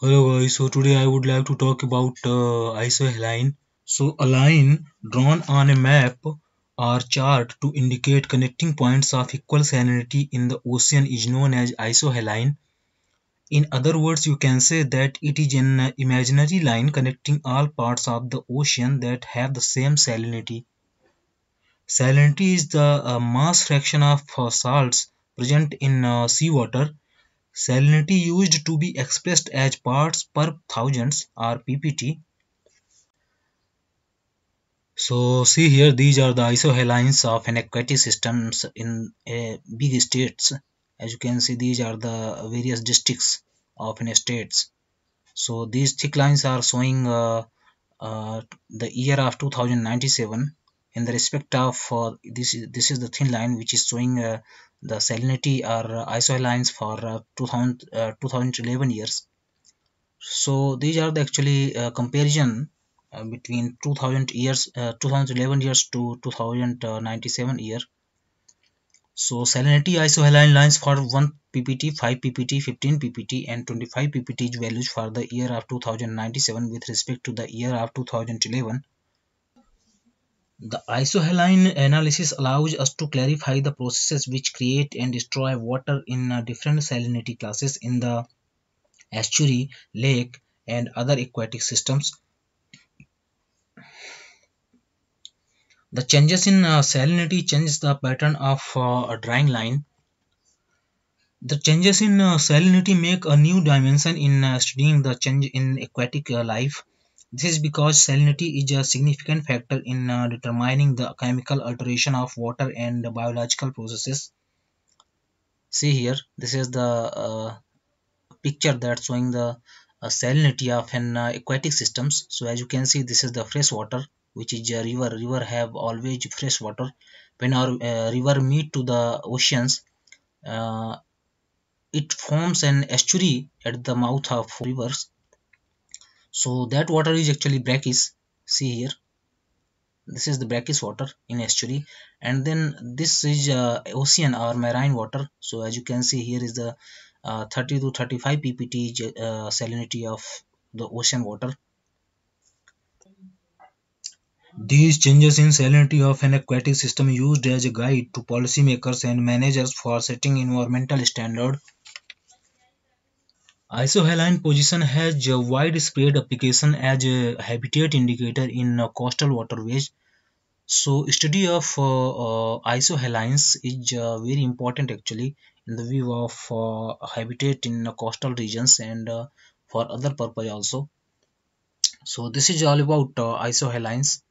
Hello guys, so today I would like to talk about uh, line. So a line drawn on a map or chart to indicate connecting points of equal salinity in the ocean is known as isoheline. In other words, you can say that it is an imaginary line connecting all parts of the ocean that have the same salinity. Salinity is the uh, mass fraction of uh, salts present in uh, seawater Salinity used to be expressed as parts per thousands or ppt. So see here these are the isohalines of an aquatic systems in big states. As you can see these are the various districts of an states. So these thick lines are showing uh, uh, the year of 2097 in the respect of uh, this is this is the thin line which is showing uh, the salinity or iso lines for uh, 2000, uh, 2011 years so these are the actually uh, comparison uh, between 2000 years 2011 years to 2097 year so salinity isohaline lines for 1 ppt, 5 ppt, 15 ppt and 25 ppt values for the year of 2097 with respect to the year of 2011. The isohaline analysis allows us to clarify the processes which create and destroy water in uh, different salinity classes in the estuary, lake and other aquatic systems. The changes in uh, salinity change the pattern of uh, a drying line. The changes in salinity make a new dimension in studying the change in aquatic life. This is because salinity is a significant factor in uh, determining the chemical alteration of water and biological processes. See here, this is the uh, picture that's showing the uh, salinity of an uh, aquatic systems. So as you can see, this is the fresh water, which is a river. River have always fresh water. When our uh, river meet to the oceans, uh, it forms an estuary at the mouth of rivers so that water is actually brackish see here this is the brackish water in estuary and then this is uh, ocean or marine water so as you can see here is the uh, 30 to 35 ppt uh, salinity of the ocean water these changes in salinity of an aquatic system used as a guide to policymakers and managers for setting environmental standards Isohaline position has widespread application as a habitat indicator in coastal waterways. So study of uh, uh, isohalines is uh, very important actually in the view of uh, habitat in coastal regions and uh, for other purpose also. So this is all about uh, isohalines.